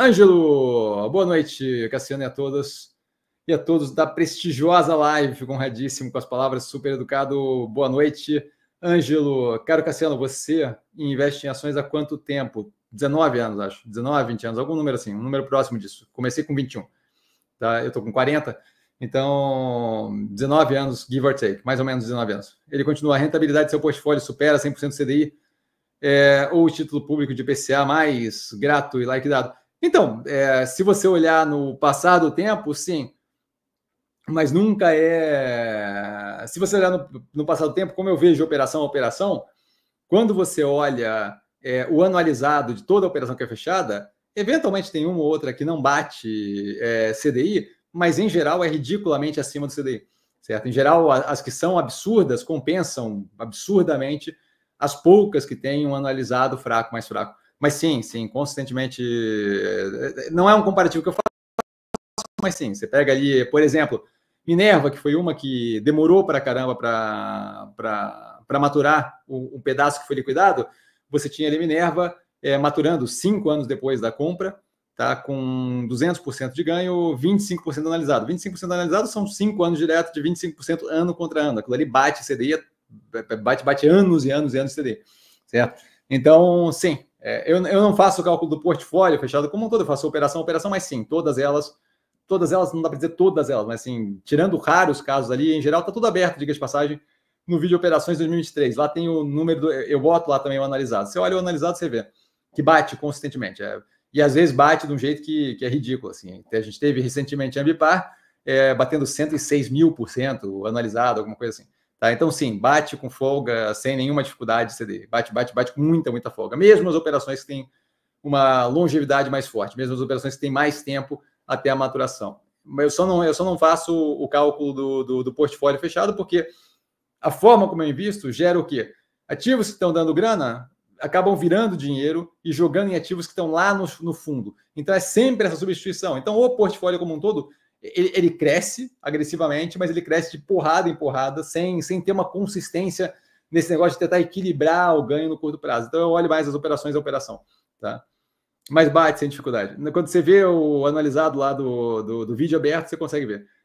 Ângelo, boa noite, Cassiano e a todas e a todos da prestigiosa live. Fico honradíssimo com as palavras, super educado. Boa noite, Ângelo. Caro Cassiano, você investe em ações há quanto tempo? 19 anos, acho. 19, 20 anos, algum número assim, um número próximo disso. Comecei com 21, tá? Eu tô com 40, então 19 anos, give or take, mais ou menos 19 anos. Ele continua, a rentabilidade do seu portfólio supera 100% CDI é, ou título público de PCA mais grato e like dado. Então, é, se você olhar no passado tempo, sim, mas nunca é. Se você olhar no, no passado tempo, como eu vejo operação a operação, quando você olha é, o anualizado de toda a operação que é fechada, eventualmente tem uma ou outra que não bate é, CDI, mas em geral é ridiculamente acima do CDI. Certo? Em geral, as que são absurdas compensam absurdamente as poucas que têm um analisado fraco, mais fraco. Mas sim, sim, consistentemente. Eh, eh, não é um comparativo que eu faço, mas sim, você pega ali, por exemplo, Minerva, que foi uma que demorou para caramba para maturar o, pedaço que foi liquidado, você tinha ali Minerva é, maturando cinco anos depois da compra, tá, com 200% de ganho, 25% analisado. 25% analisado são cinco anos direto de 25% ano contra ano. Aquilo ali bate CDI, é, é, bate, bate anos e anos e anos CDI, certo? Então, sim, é, eu, eu não faço o cálculo do portfólio fechado como um todo, eu faço operação, operação, mas sim, todas elas, todas elas, não dá para dizer todas elas, mas sim tirando raros casos ali, em geral, está tudo aberto, diga de passagem, no vídeo Operações 2023. Lá tem o número, do, eu boto lá também o analisado. Você olha o analisado, você vê que bate consistentemente. É, e às vezes bate de um jeito que, que é ridículo. Assim. A gente teve recentemente a Ambipar é, batendo 106 mil por cento analisado, alguma coisa assim. Tá? Então, sim, bate com folga, sem nenhuma dificuldade CD. Bate, bate, bate com muita, muita folga. Mesmo as operações que têm uma longevidade mais forte, mesmo as operações que têm mais tempo até a maturação. Eu só não, eu só não faço o cálculo do, do, do portfólio fechado, porque a forma como eu invisto gera o quê? Ativos que estão dando grana acabam virando dinheiro e jogando em ativos que estão lá no, no fundo. Então, é sempre essa substituição. Então, o portfólio como um todo ele, ele, cresce agressivamente, mas ele cresce de porrada em porrada, sem, sem ter uma consistência nesse negócio de tentar equilibrar o ganho no curto prazo. Então eu olho mais as operações a operação, tá? Mas bate sem dificuldade. Quando você vê o analisado lá do, do, do vídeo aberto, você consegue ver.